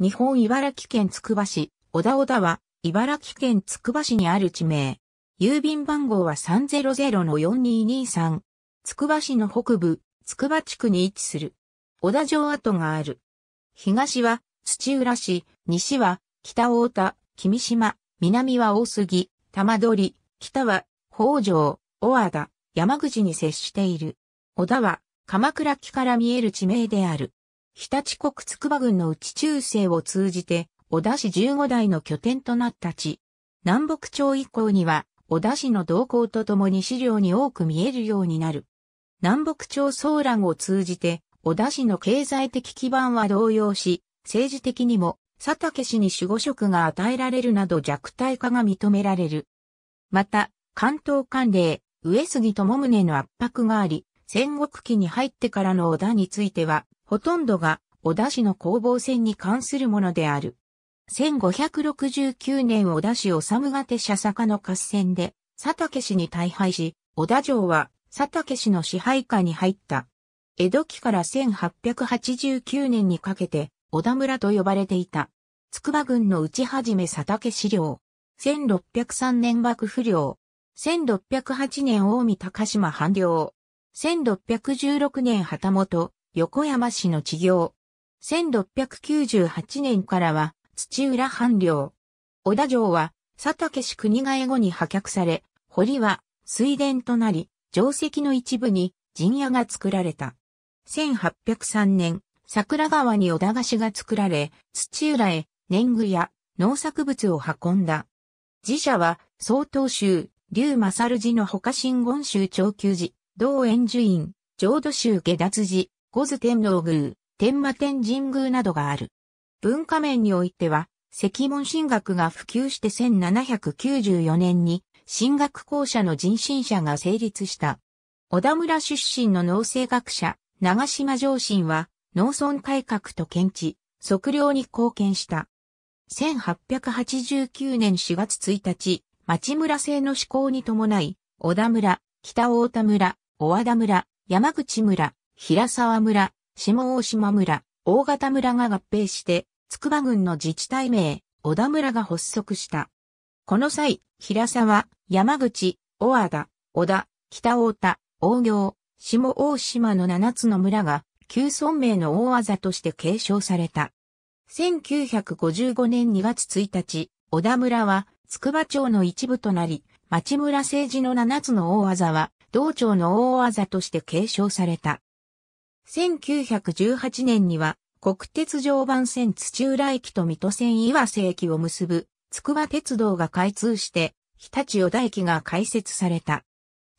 日本茨城県つくば市、小田小田は、茨城県つくば市にある地名。郵便番号は300-4223。つくば市の北部、つくば地区に位置する。小田城跡がある。東は土浦市、西は北大田、君島、南は大杉、玉取、北は北条、小和田、山口に接している。小田は鎌倉木から見える地名である。日立国筑波軍郡の内中世を通じて、小田市15代の拠点となった地。南北朝以降には、小田市の動向とともに資料に多く見えるようになる。南北朝騒乱を通じて、小田市の経済的基盤は動揺し、政治的にも、佐竹氏に守護職が与えられるなど弱体化が認められる。また、関東管令、上杉智宗の圧迫があり、戦国期に入ってからの小田については、ほとんどが小田氏の攻防戦に関するものである。1569年小田氏を寒がて社坂の合戦で佐竹氏に大敗し、小田城は佐竹氏の支配下に入った。江戸期から1889年にかけて小田村と呼ばれていた。筑波軍の打ち始め佐竹資料。1603年幕府領。1608年近江高島藩領。1616年旗本、横山市の地業。1698年からは土浦藩領。小田城は佐竹氏国替え後に破却され、堀は水田となり、城石の一部に陣屋が作られた。1803年、桜川に小田菓子が作られ、土浦へ年貢や農作物を運んだ。寺社は、曹洞宗、竜正寺の他真言宗長久寺、道円樹院、浄土宗下脱寺、五頭天皇宮、天馬天神宮などがある。文化面においては、石門神学が普及して1794年に、神学校舎の人身者が成立した。小田村出身の農政学者、長島上信は、農村改革と検知、測量に貢献した。1889年4月1日、町村制の施行に伴い、小田村、北大田村、小和田村、山口村、平沢村、下大島村、大型村が合併して、筑波郡の自治体名、小田村が発足した。この際、平沢、山口、小和田、小田、北太田、大行、下大島の7つの村が、旧村名の大技として継承された。1955年2月1日、小田村は、筑波町の一部となり、町村政治の7つの大技は、道庁の大技として継承された。1918年には、国鉄常磐線土浦駅と水戸線岩瀬駅を結ぶ、筑波鉄道が開通して、日立小田駅が開設された。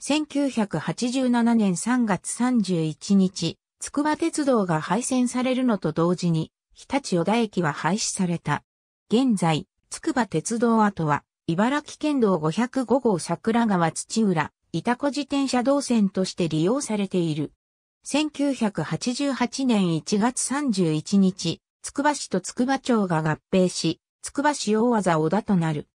1987年3月31日、筑波鉄道が廃線されるのと同時に、日立小田駅は廃止された。現在、筑波鉄道跡は、茨城県道505号桜川土浦、板子自転車道線として利用されている。1988年1月31日、つくば市とつくば町が合併し、つくば市大技小田となる。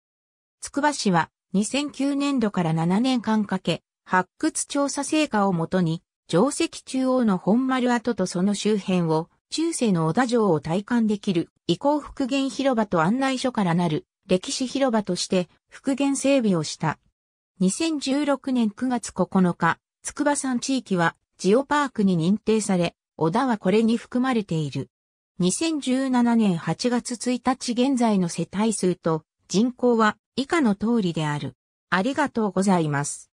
つくば市は2009年度から7年間かけ、発掘調査成果をもとに、城石中央の本丸跡とその周辺を、中世の小田城を体感できる、移行復元広場と案内所からなる、歴史広場として復元整備をした。2016年9月9日、筑波山地域はジオパークに認定され、小田はこれに含まれている。2017年8月1日現在の世帯数と人口は以下の通りである。ありがとうございます。